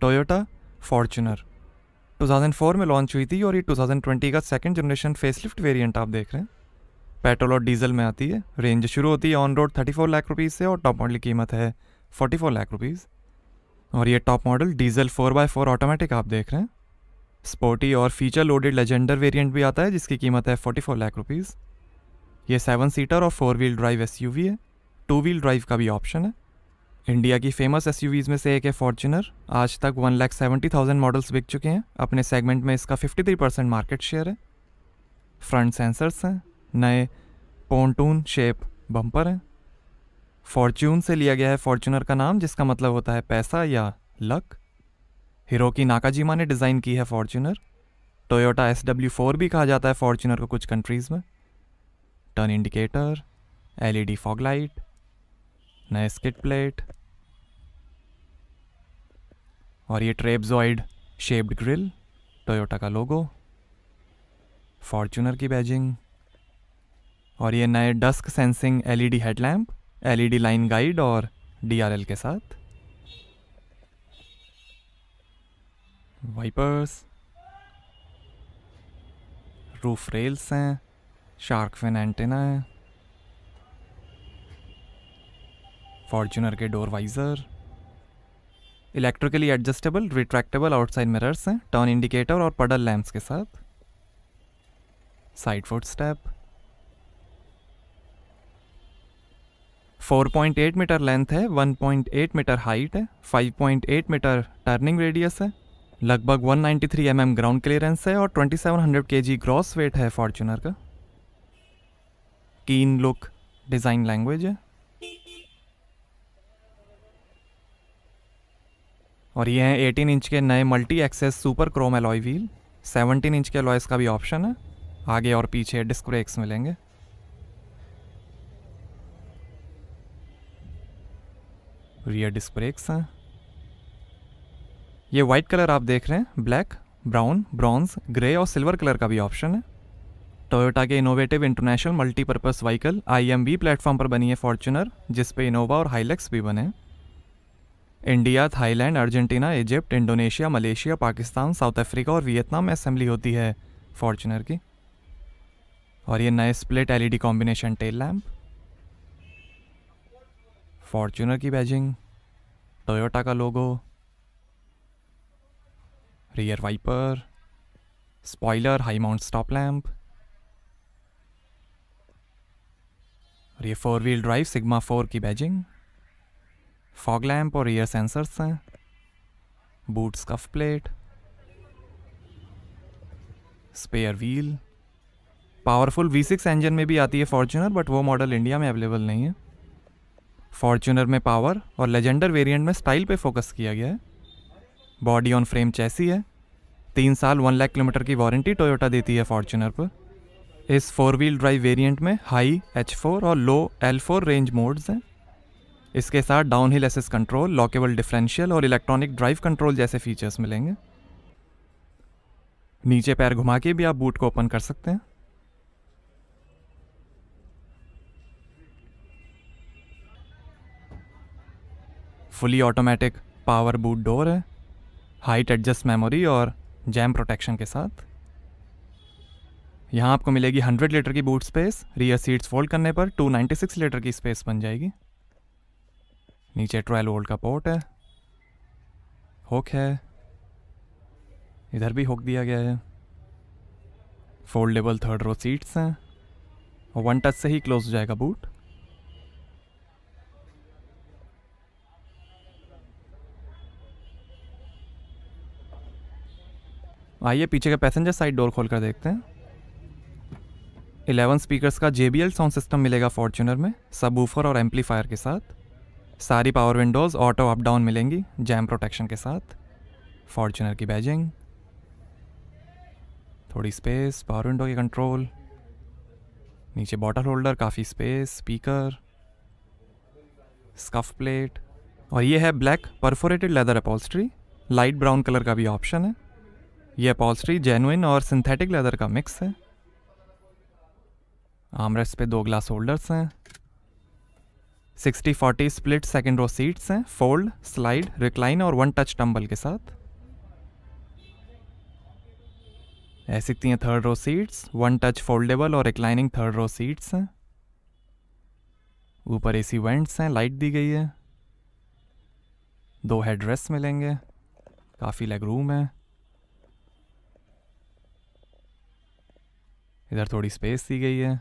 Toyota Fortuner 2004 में launch हुई थी और ये 2020 का सेकंड जनरेशन फेसलिफ्ट वेरिएंट आप देख रहे हैं पेट्रोल और डीजल में आती है रेंज शुरू होती है ऑन रोड 34 लाख रुपीज़ से और टॉप मॉडल की कीमत है 44 लाख रुपीज़ और ये top model diesel 4x4 automatic आप देख रहे हैं स्पोर्टी और फीचर लोडेड लेजेंडर वेरिएंट भी आता है जिसकी कीमत है 44 लाख रुपीज़ ये सेवन सीटर और फोर व्हील ड्राइव एस है टू व्हील ड्राइव का भी ऑप्शन है इंडिया की फेमस एस में से एक है फॉर्चुनर आज तक one lakh seventy thousand models बिक चुके हैं अपने सेगमेंट में इसका fifty three percent market share है फ्रंट सेंसर्स हैं नए पोन्टून शेप बम्पर हैं फॉर्च्यून से लिया गया है फॉर्चुनर का नाम जिसका मतलब होता है पैसा या लक हीरो की नाकाजीमा ने डिज़ाइन की है Fortuner Toyota S W four भी कहा जाता है फॉर्चुनर को कुछ कंट्रीज़ में turn indicator L E D fog light नए स्किट प्लेट और ये ट्रेब्जॉइड शेप्ड ग्रिल टोयोटा का लोगो फॉर्चूनर की बैजिंग और ये नए dusk sensing LED headlamp LED line guide और डीआरएल के साथ वाइपर्स रूफ रेल्स हैं शार्क फिन एंटेना है फॉर्चूनर के door visor electrically adjustable retractable outside mirrors हैं टर्न इंडिकेटर और पडल लैम्प्स के साथ side foot step 4.8 metre length है 1.8 मीटर हाइट है 5.8 मीटर टर्निंग रेडियस है लगभग 193 नाइन्टी mm ग्राउंड क्लियरेंस है और 2700 kg ग्रॉस वेट है फॉर्चूनर का कीन लुक डिज़ाइन लैंग्वेज है और ये हैं 18 इंच के नए multi access super chrome alloy wheel 17 inch के अलॉयस का भी ऑप्शन है आगे और पीछे डिस्क ब्रेक्स मिलेंगे रियर डिस्क ब्रेक्स हैं ये वाइट कलर आप देख रहे हैं ब्लैक ब्राउन ब्रॉन्ज ग्रे और सिल्वर कलर का भी ऑप्शन है टोयोटा के innovative international multipurpose vehicle I platform पर बनी है फॉर्चुनर जिसपे इनोवा और हाईलेक्स भी बने हैं India Thailand Argentina Egypt Indonesia Malaysia Pakistan South Africa और वियतनाम में असेंबली होती है फॉर्चुनर की और ये नए split LED combination tail lamp Fortuner की बैजिंग टोयोटा का logo rear wiper spoiler high mount stop lamp और ये four wheel drive sigma four की बैजिंग फॉग लैम्प और ईयर सेंसर्स हैं boot scuff plate spare wheel powerful V six engine में भी आती है फॉर्चूनर बट वो मॉडल इंडिया में अवेलेबल नहीं है फॉर्चूनर में पावर और लेजेंडर वेरिएंट में स्टाइल पे फोकस किया गया है बॉडी ऑन फ्रेम चैसी है तीन साल वन लाख किलोमीटर की वारंटी टोयोटा देती है फॉर्चूनर पर इस फोर व्हील ड्राइव वेरिएंट में हाई एच फोर और low L four range modes हैं इसके साथ down hill assist control lockable differential और इलेक्ट्रॉनिक ड्राइव कंट्रोल जैसे फीचर्स मिलेंगे नीचे पैर घुमा के भी आप बूट को ओपन कर सकते हैं fully automatic power boot door है हाइट एडजस्ट मेमोरी और जैम प्रोटेक्शन के साथ यहाँ आपको मिलेगी 100 लीटर की boot space rear seats fold करने पर 296 लीटर की स्पेस बन जाएगी नीचे ट्वेल्व वोल्ट का पोर्ट है हुक है इधर भी हुक दिया गया है फोल्डेबल थर्ड रो सीट्स हैं और वन टच से ही क्लोज हो जाएगा बूट आइए पीछे के पैसेंजर साइड डोर खोल कर देखते हैं 11 स्पीकर्स का एल साउंड सिस्टम मिलेगा फॉर्चूनर में सब और एम्पलीफायर के साथ सारी power windows auto up down मिलेंगी जैम प्रोटेक्शन के साथ फॉर्चुनर की बैजिंग थोड़ी स्पेस पावर विंडो के कंट्रोल नीचे बॉटल होल्डर काफ़ी स्पेस स्पीकर स्कफ प्लेट और ये है black perforated leather upholstery light brown colour का भी ऑप्शन है ये अपॉल्स्ट्री जेनुइन और सिंथेटिक लेदर का मिक्स है आमरेस्ट पे दो ग्लास होल्डर्स हैं sixty forty split second row seats हैं फोल्ड स्लाइड रिक्लाइन और वन टच टम्बल के साथ ऐसी तीन third row seats one touch foldable और रिक्लाइनिंग थर्ड रो सीट्स हैं ऊपर एसी वेंट्स हैं लाइट दी गई है दो हेड रेस्ट मिलेंगे काफ़ी लेग रूम है इधर थोड़ी स्पेस दी गई है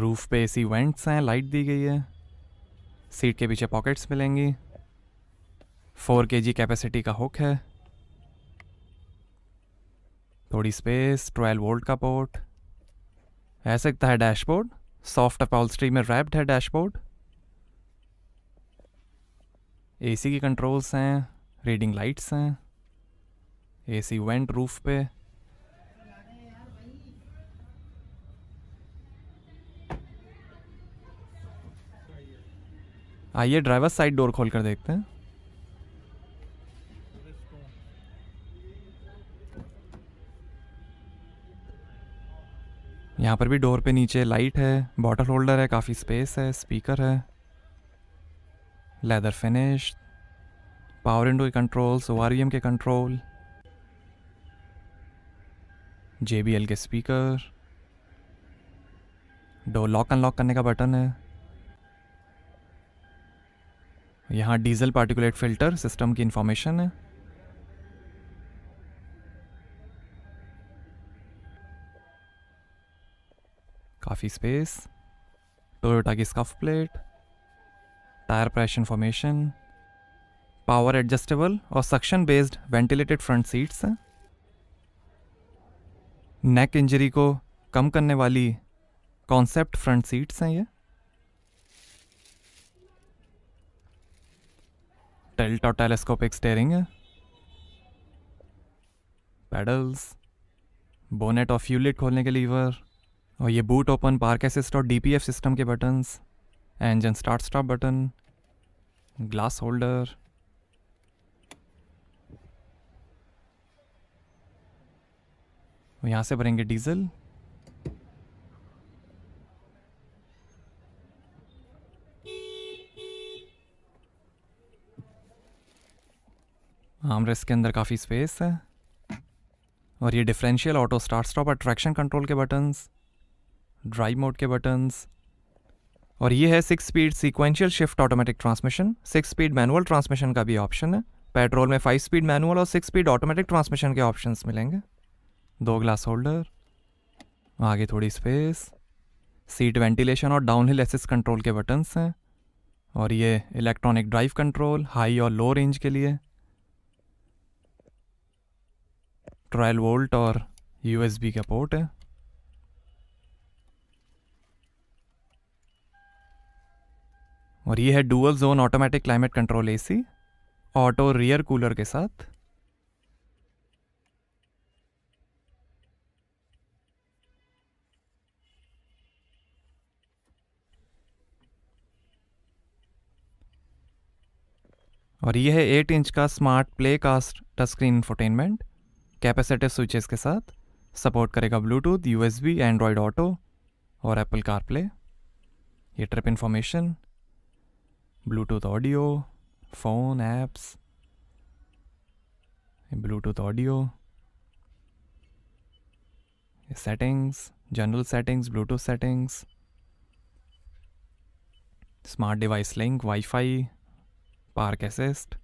रूफ पे ए सी वेंट्स हैं लाइट दी गई है सीट के पीछे पॉकेट्स मिलेंगी फोर के जी कैपेसिटी का हुक है थोड़ी स्पेस 12 वोल्ट का पोर्ट है सकता है डैशबोर्ड सॉफ्ट अपॉल्स्ट्री में रैप्ड है डैशबोर्ड एसी की कंट्रोल्स हैं रीडिंग लाइट्स हैं एसी वेंट रूफ पे आइए ड्राइवर साइड डोर खोल कर देखते हैं यहाँ पर भी डोर पे नीचे लाइट है बॉटल होल्डर है काफ़ी स्पेस है स्पीकर है लेदर फिनिश पावर इंडो के कंट्रोल्स ओ के कंट्रोल जे के स्पीकर डोर लॉक अनलॉक करने का बटन है यहाँ डीजल पार्टिकुलेट फिल्टर सिस्टम की इंफॉर्मेशन है काफ़ी स्पेस टोयोटा की scuff plate tyre pressure information power adjustable और suction based ventilated front seats हैं नेक इंजरी को कम करने वाली कॉन्सेप्ट फ्रंट सीट्स हैं ये और टेलीस्कोपिक स्टेयरिंग है पैडल्स बोनेट और फ्यूलिट खोलने के लीवर और ये बूट ओपन पार्क असिस्ट और डी सिस्टम के buttons engine start stop button glass holder यहाँ से भरेंगे डीजल कैमरा इसके अंदर काफ़ी स्पेस है और ये differential auto start stop traction control के बटन्स ड्राइव मोड के बटन्स और ये है six speed sequential shift automatic transmission six speed manual transmission का भी ऑप्शन है पेट्रोल में फाइव स्पीड मैनुअल और सिक्स स्पीड ऑटोमेटिक ट्रांसमिशन के ऑप्शन मिलेंगे दो ग्लास होल्डर आगे थोड़ी स्पेस सीट वेंटिलेशन और डाउन हिल एसिस कंट्रोल के बटन्स हैं और ये इलेक्ट्रॉनिक ड्राइव कंट्रोल हाई और लो रेंज के लिए ट्रायल वोल्ट और यूएसबी का पोर्ट है और ये है dual zone automatic climate control AC auto rear cooler के साथ और ये है 8 इंच का smart play cast touch screen infotainment capacitive switches के साथ सपोर्ट करेगा Bluetooth USB, B Android auto और एप्पल कारप्ले ये trip information Bluetooth audio phone apps Bluetooth audio settings general settings Bluetooth settings smart device link wifi park assist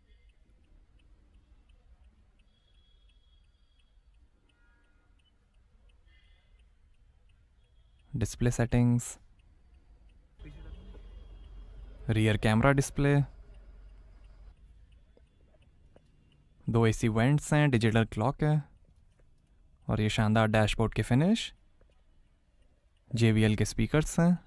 display settings rear camera display दो AC vents हैं digital clock है और ये शानदार dashboard की finish जे के speakers हैं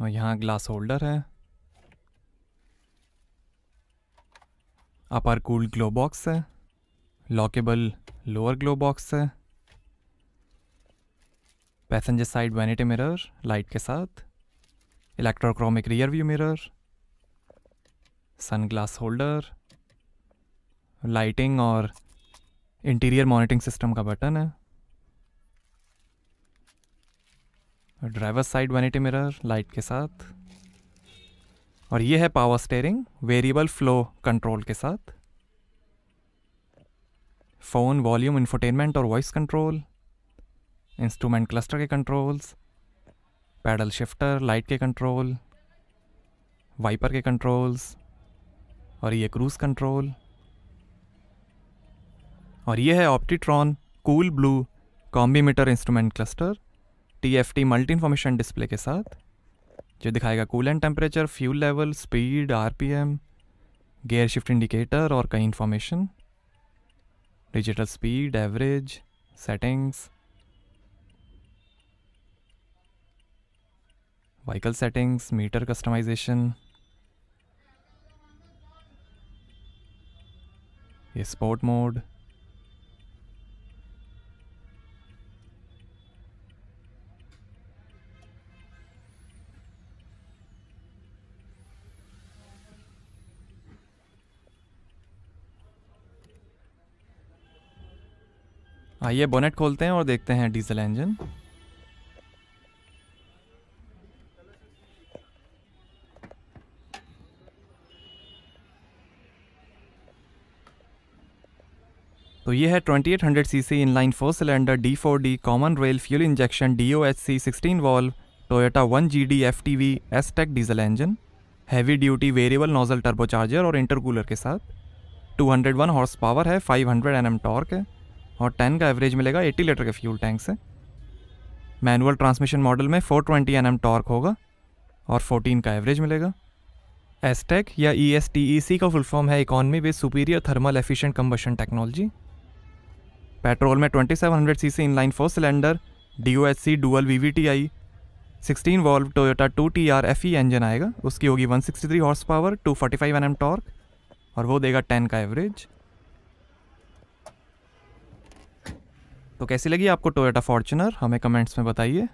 और यहाँ ग्लास होल्डर है अपर कूल ग्लो बॉक्स है लॉकेबल लोअर ग्लो बॉक्स है passenger side vanity mirror light के साथ electrochromic rear view mirror sunglass holder lighting और इंटीरियर मॉनिटरिंग सिस्टम का बटन है driver side vanity mirror light के साथ और ये है power steering variable flow control के साथ फ़ोन वॉल्यूम इन्फोटेनमेंट और वॉइस कंट्रोल इंस्ट्रूमेंट क्लस्टर के कंट्रोल्स पैडल शिफ्टर लाइट के कंट्रोल वाइपर के कंट्रोल्स और ये क्रूज़ कंट्रोल और ये है Optitron cool blue combimeter instrument cluster T F T multi information display के साथ जो दिखाएगा coolant temperature fuel level speed R P M gear shift indicator और कई information digital speed, average, settings, vehicle settings, meter customization, a sport mode, आइए हाँ, bonnet खोलते हैं और देखते हैं डीजल इंजन तो ये है 2800 CC inline four cylinder D four D common rail fuel injection D O H C sixteen valve Toyota one G D F T V S tech diesel engine heavy duty variable nozzle turbocharger और intercooler के साथ 201 horse power है 500 M torque है और 10 का average मिलेगा 80 litre के fuel tank से मैनुअल ट्रांसमिशन मॉडल में 420 ट्वेंटी एन टॉर्क होगा और 14 का एवरेज मिलेगा एसटेक e या E S T E C का फुल फॉर्म है economy based superior thermal efficient combustion technology petrol में 2700 inline four cylinder D O S C dual V V T I sixteen valve Toyota two T R F E engine आएगा उसकी होगी 163 horse power two forty five N M torque और वो देगा 10 का average तो कैसी लगी आपको टोयोटा फॉर्चुनर हमें कमेंट्स में बताइए